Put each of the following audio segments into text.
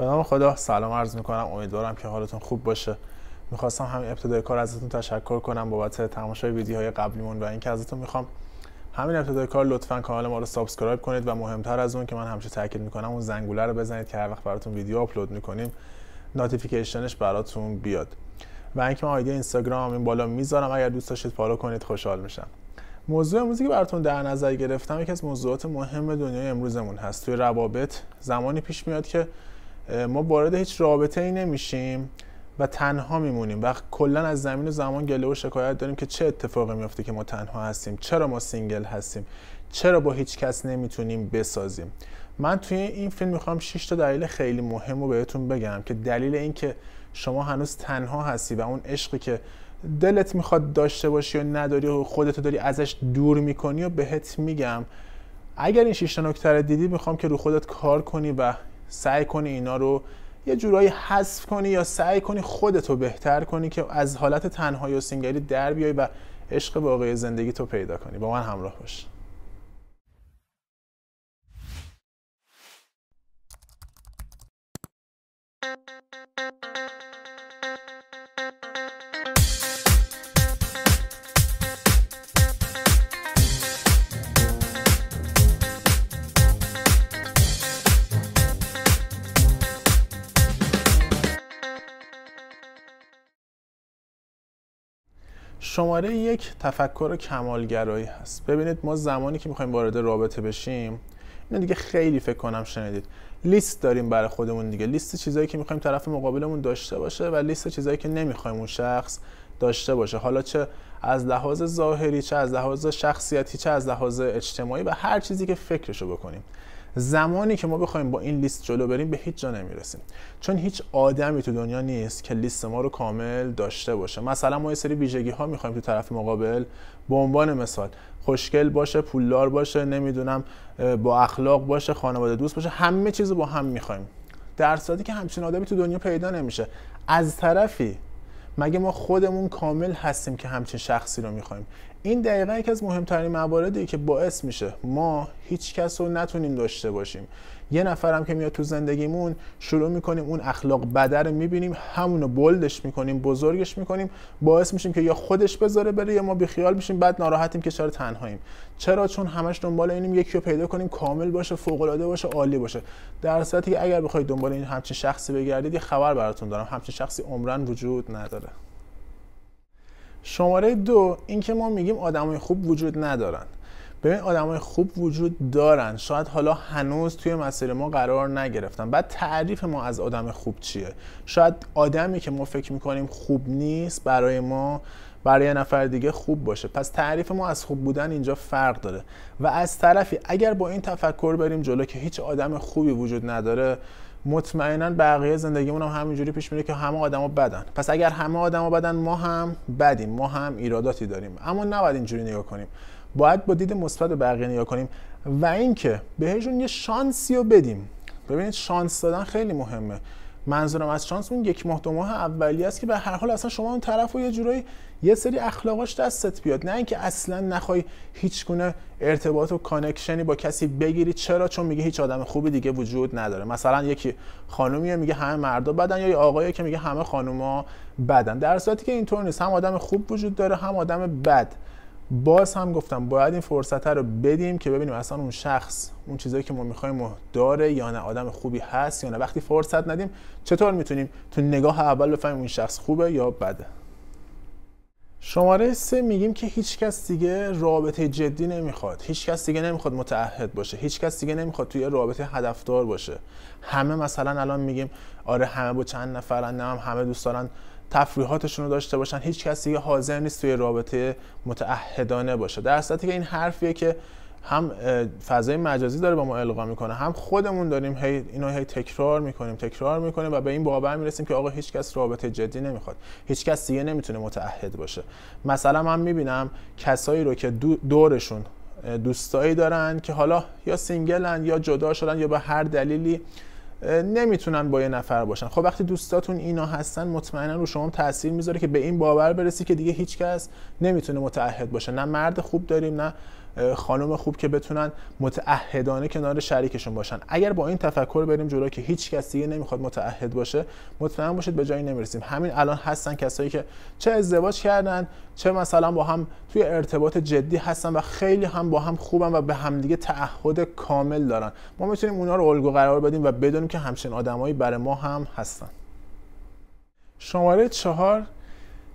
به نام خدا سلام عرض کنم امیدوارم که حالتون خوب باشه میخواستم همین ابتدای کار ازتون تشکر کنم بابت تماشای ویدیوهای قبلیمون و اینکه ازتون میخوام همین ابتدای کار لطفا کانال ما رو سابسکرایب کنید و مهمتر از اون که من همیشه تاکید میکنم اون زنگوله رو بزنید که هر وقت براتون ویدیو آپلود میکنیم نوتیفیکیشنش براتون بیاد و اینکه من آیدی اینستاگرام این بالا میذارم اگر دوست داشتید فالو کنید خوشحال میشم موضوع امروزی که براتون در نظر گرفتم یکی از موضوعات مهم دنیای امروزمون هست توی روابط زمانی پیش میاد که ما وارد هیچ رابطه ای نمیشیم و تنها میمونیم و کلا از زمین و زمان گله و شکایت داریم که چه اتفاقی میفته که ما تنها هستیم چرا ما سینگل هستیم چرا با هیچ کس نمیتونیم بسازیم من توی این فیلم میخوام 6 تا دلیل خیلی مهم رو بهتون بگم که دلیل این که شما هنوز تنها هستی و اون عشقی که دلت میخواد داشته باشی و نداری و خودتو داری ازش دور میکنی و بهت میگم اگر این 6 تا نکته دیدی میخوام که رو خودت کار کنی و سعی کنی اینا رو یه جورایی حذف کنی یا سعی کنی خودتو بهتر کنی که از حالت تنهایی و سینگلی در بیای و عشق واقعی زندگی تو پیدا کنی با من همراه باش شماره یک تفکر کمالگرایی هست ببینید ما زمانی که میخوایم وارد رابطه بشیم این دیگه خیلی فکر کنم شنیدید لیست داریم برای خودمون دیگه لیست چیزایی که میخوایم طرف مقابلمون داشته باشه و لیست چیزایی که نمیخوایم اون شخص داشته باشه حالا چه از لحاظ ظاهری چه از لحاظ شخصیتی چه از لحاظ اجتماعی و هر چیزی که فکرشو بکنیم زمانی که ما بخوایم با این لیست جلو بریم به هیچ جا نمیرسیم چون هیچ آدمی تو دنیا نیست که لیست ما رو کامل داشته باشه مثلا ما یه سری ویژگی ها میخوایم تو طرف مقابل به عنوان مثال خوشگل باشه پولدار باشه نمیدونم با اخلاق باشه خانواده دوست باشه همه چیز با هم میخوایم در صورتی که همچین آدمی تو دنیا پیدا نمیشه از طرفی مگه ما خودمون کامل هستیم که همچین شخصی رو میخوایم این دقیقا یکی از مهمترین مواردی که باعث میشه ما هیچ کس رو نتونیم داشته باشیم یه نفرم که میاد تو زندگیمون شروع میکنیم اون اخلاق بدر میبینیم همونو بلدش میکنیم بزرگش میکنیم باعث میشیم که یا خودش بذاره بره یا ما بیخیال میشیم بعد ناراحتیم که چرا تنهاییم چرا چون همش دنبال اینیم یکی رو پیدا کنیم کامل باشه فوق العاده باشه عالی باشه در که اگر بخواید دنبال این همچین شخصی بگردید یه خبر براتون دارم همچین شخصی عمرن وجود نداره شماره دو اینکه ما میگیم آدمای خوب وجود ندارن ببین های خوب وجود دارن شاید حالا هنوز توی مسیر ما قرار نگرفتن بعد تعریف ما از آدم خوب چیه شاید آدمی که ما فکر میکنیم خوب نیست برای ما برای نفر دیگه خوب باشه پس تعریف ما از خوب بودن اینجا فرق داره و از طرفی اگر با این تفکر بریم جلو که هیچ آدم خوبی وجود نداره مطمئنا بقیه زندگیمون هم همینجوری پیش میره که همه آدما بدن پس اگر همه آدما بدن ما هم بدیم ما هم ایراداتی داریم اما نباید اینجوری نگاه کنیم باید با دید مثبت به بقیه نگاه کنیم و اینکه بهشون یه شانسی رو بدیم ببینید شانس دادن خیلی مهمه منظورم از شانس اون یک ماه دو اولیه است که به هر حال اصلا شما اون طرف رو یه جورایی یه سری اخلاقاش دستت بیاد نه اینکه اصلا نخوای هیچ گونه ارتباط و کانکشنی با کسی بگیری چرا چون میگه هیچ آدم خوبی دیگه وجود نداره مثلا یکی خانومی میگه همه مردا بدن یا یه آقایی که میگه همه خانوما بدن در صورتی که اینطور نیست هم آدم خوب وجود داره هم آدم بد باز هم گفتم باید این فرصت رو بدیم که ببینیم اصلا اون شخص اون چیزایی که ما میخوایم داره یا نه آدم خوبی هست یا نه وقتی فرصت ندیم چطور میتونیم تو نگاه اول بفهمیم اون شخص خوبه یا بده شماره سه میگیم که هیچ کس دیگه رابطه جدی نمیخواد هیچ کس دیگه نمیخواد متعهد باشه هیچ کس دیگه نمیخواد توی رابطه هدفدار باشه همه مثلا الان میگیم آره همه با چند نفرن نه هم همه دوست دارن تفریحاتشون رو داشته باشن هیچ دیگه حاضر نیست توی رابطه متعهدانه باشه در که این حرفیه که هم فضای مجازی داره با ما القا میکنه هم خودمون داریم هی اینو هی تکرار میکنیم تکرار میکنیم و به این باور میرسیم که آقا کس رابطه جدی نمیخواد هیچکس دیگه نمیتونه متعهد باشه مثلا من میبینم کسایی رو که دورشون دوستایی دارن که حالا یا سینگلن یا جدا شدن یا به هر دلیلی نمیتونن با یه نفر باشن خب وقتی دوستاتون اینا هستن مطمئنا رو شما تاثیر میذاره که به این باور برسی که دیگه هیچکس نمیتونه متعهد باشه نه مرد خوب داریم نه خانم خوب که بتونن متعهدانه کنار شریکشون باشن اگر با این تفکر بریم جلو که هیچ کسی دیگه نمیخواد متعهد باشه مطمئن باشید به جایی نمیرسیم همین الان هستن کسایی که چه ازدواج کردن چه مثلا با هم توی ارتباط جدی هستن و خیلی هم با هم خوبن و به همدیگه تعهد کامل دارن ما میتونیم اونا رو الگو قرار بدیم و بدونیم که همچین آدمایی برای ما هم هستن شماره چهار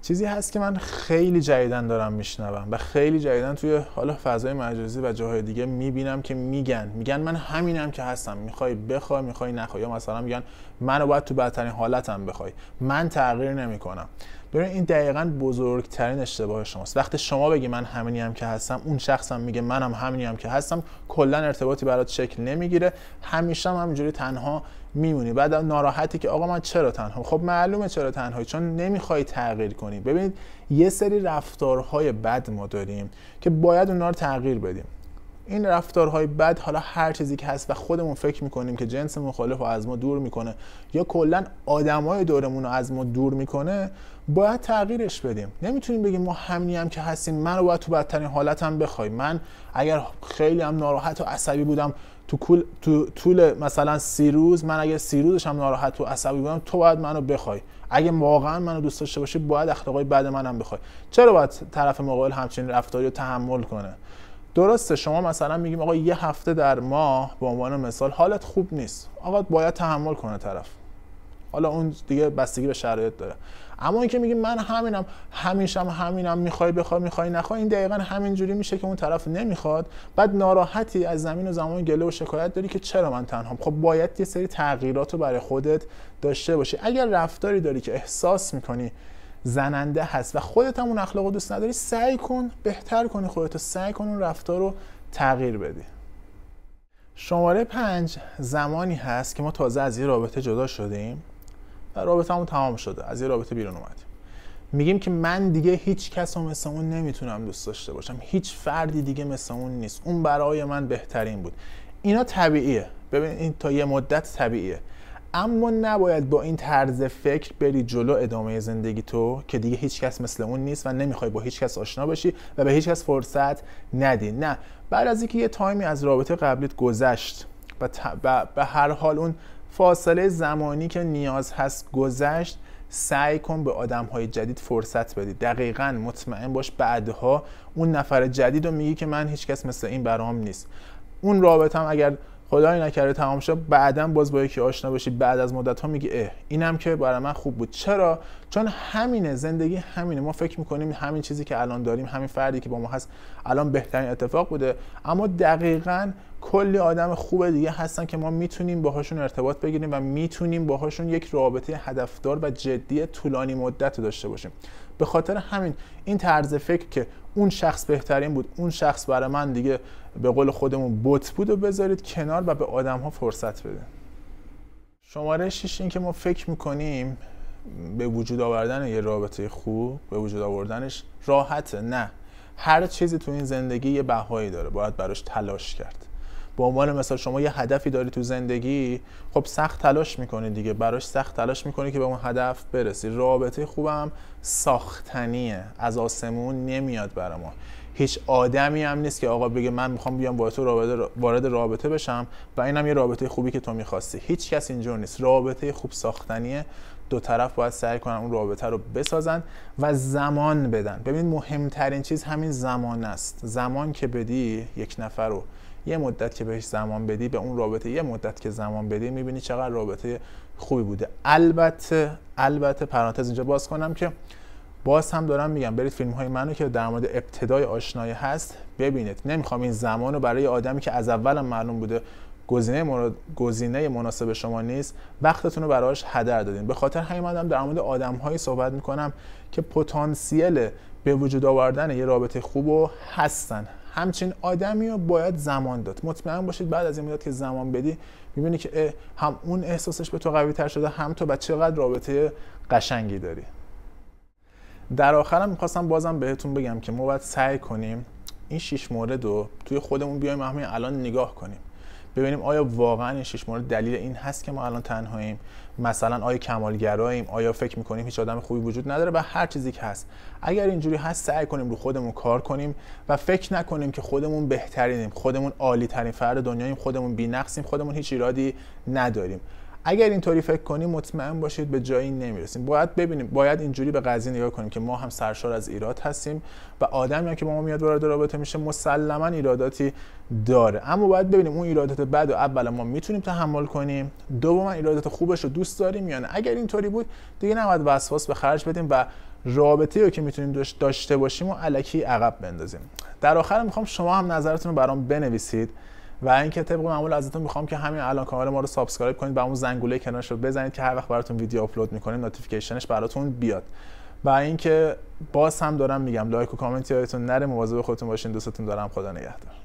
چیزی هست که من خیلی جدیدن دارم میشنوم و خیلی جدیدن توی حالا فضای مجازی و جاهای دیگه میبینم که میگن میگن من همینم که هستم میخوای بخوای میخوای نخوای یا مثلا میگن منو باید تو بدترین حالتم بخوای من تغییر نمیکنم ببین این دقیقا بزرگترین اشتباه شماست وقتی شما بگی من همینی هم که هستم اون شخصم میگه منم همینی هم که هستم کلا ارتباطی برات شکل نمیگیره همیشه هم همینجوری تنها میمونی بعد ناراحتی که آقا من چرا تنها خب معلومه چرا تنهایی چون نمیخوای تغییر کنی ببینید یه سری رفتارهای بد ما داریم که باید اونا رو تغییر بدیم این رفتارهای بد حالا هر چیزی که هست و خودمون فکر میکنیم که جنس مخالف رو از ما دور میکنه یا کلا آدمای دورمون رو از ما دور میکنه باید تغییرش بدیم نمیتونیم بگیم ما همینی هم که هستیم من رو باید تو بدترین حالتم بخوای من اگر خیلی هم ناراحت و عصبی بودم تو, کل، تو طول مثلا سی روز من اگر سی روزش هم ناراحت و عصبی بودم تو باید منو بخوای اگه واقعا منو دوست داشته باشی باید اخلاقای بعد منم بخوای چرا باید طرف مقابل همچین رفتاری رو تحمل کنه درسته شما مثلا میگیم آقا یه هفته در ماه به عنوان مثال حالت خوب نیست آقا باید تحمل کنه طرف حالا اون دیگه بستگی به شرایط داره اما اینکه میگیم من همینم همینشم همینم میخوای بخوای میخوای نخوای این دقیقا همینجوری میشه که اون طرف نمیخواد بعد ناراحتی از زمین و زمان گله و شکایت داری که چرا من تنهام خب باید یه سری تغییرات رو برای خودت داشته باشی اگر رفتاری داری که احساس میکنی زننده هست و خودت هم اون اخلاق دوست نداری سعی کن بهتر کنی خودت سعی کن اون رفتار رو تغییر بدی شماره پنج زمانی هست که ما تازه از یه رابطه جدا شدیم و رابطه همون تمام شده از یه رابطه بیرون اومدیم میگیم که من دیگه هیچ کس رو مثل اون نمیتونم دوست داشته باشم هیچ فردی دیگه مثل اون نیست اون برای من بهترین بود اینا طبیعیه ببین این تا یه مدت طبیعیه اما نباید با این طرز فکر بری جلو ادامه زندگی تو که دیگه هیچکس مثل اون نیست و نمیخوای با هیچکس آشنا بشی و به هیچکس فرصت ندی نه بعد از اینکه یه تایمی از رابطه قبلیت گذشت و به هر حال اون فاصله زمانی که نیاز هست گذشت سعی کن به آدم های جدید فرصت بدی دقیقا مطمئن باش بعدها اون نفر جدید رو میگی که من هیچکس مثل این برام نیست اون رابطه هم اگر خدای نکرده تمام شد بعدا باز با یکی آشنا بشی بعد از مدت ها میگی اه اینم که برای من خوب بود چرا چون همینه زندگی همینه ما فکر میکنیم همین چیزی که الان داریم همین فردی که با ما هست الان بهترین اتفاق بوده اما دقیقا کلی آدم خوب دیگه هستن که ما میتونیم باهاشون ارتباط بگیریم و میتونیم باهاشون یک رابطه هدفدار و جدی طولانی مدت داشته باشیم به خاطر همین این طرز فکر که اون شخص بهترین بود اون شخص برای من دیگه به قول خودمون بت بود و بذارید کنار و به آدم ها فرصت بده شماره 6 این که ما فکر میکنیم به وجود آوردن یه رابطه خوب به وجود آوردنش راحته نه هر چیزی تو این زندگی یه بهایی داره باید براش تلاش کرد به عنوان مثلا شما یه هدفی داری تو زندگی خب سخت تلاش میکنی دیگه براش سخت تلاش میکنی که به اون هدف برسی رابطه خوبم ساختنیه از آسمون نمیاد برا ما هیچ آدمی هم نیست که آقا بگه من میخوام بیام با تو رابطه وارد رابطه بشم و اینم یه رابطه خوبی که تو میخواستی هیچ کس اینجور نیست رابطه خوب ساختنیه دو طرف باید سعی کنن اون رابطه رو بسازن و زمان بدن ببین مهمترین چیز همین زمان است زمان که بدی یک نفر رو یه مدت که بهش زمان بدی به اون رابطه یه مدت که زمان بدی میبینی چقدر رابطه خوبی بوده البته البته پرانتز اینجا باز کنم که باز هم دارم میگم برید فیلم های منو که در مورد ابتدای آشنایی هست ببینید نمیخوام این زمان رو برای آدمی که از اولم معلوم بوده گزینه, گزینه مناسب شما نیست وقتتون رو براش هدر دادین به خاطر همین آدم در مورد آدم هایی صحبت میکنم که پتانسیل به وجود آوردن یه رابطه خوب هستن همچین آدمی رو باید زمان داد مطمئن باشید بعد از این مدت که زمان بدی میبینی که هم اون احساسش به تو قوی تر شده هم تو و چقدر رابطه قشنگی داری در آخرم میخواستم بازم بهتون بگم که ما باید سعی کنیم این شیش مورد رو توی خودمون بیایم همین الان نگاه کنیم ببینیم آیا واقعا این شش مورد دلیل این هست که ما الان تنهاییم مثلا آیا کمالگراییم آیا فکر میکنیم هیچ آدم خوبی وجود نداره و هر چیزی که هست اگر اینجوری هست سعی کنیم رو خودمون کار کنیم و فکر نکنیم که خودمون بهترینیم خودمون عالی ترین فرد دنیاییم خودمون بی‌نقصیم خودمون هیچ ایرادی نداریم اگر اینطوری فکر کنیم مطمئن باشید به جایی نمیرسیم باید ببینیم باید اینجوری به قضیه نگاه کنیم که ما هم سرشار از ایراد هستیم و آدمی که با ما میاد وارد رابطه میشه مسلما ایراداتی داره اما باید ببینیم اون ایرادات بد و اولا ما میتونیم تحمل کنیم دوما ایرادات خوبش رو دوست داریم یا نه اگر اینطوری بود دیگه نباید وسواس به خرج بدیم و رابطه رو که میتونیم داشته باشیم و علکی عقب بندازیم در آخر میخوام شما هم نظرتون رو برام بنویسید و اینکه طبق معمول ازتون میخوام که همین الان کانال ما رو سابسکرایب کنید و اون زنگوله کنارش رو بزنید که هر وقت براتون ویدیو آپلود میکنیم نوتیفیکیشنش براتون بیاد و اینکه باز هم دارم میگم لایک و کامنتی یادتون نره مواظب خودتون باشین دوستتون دارم خدا نگهدار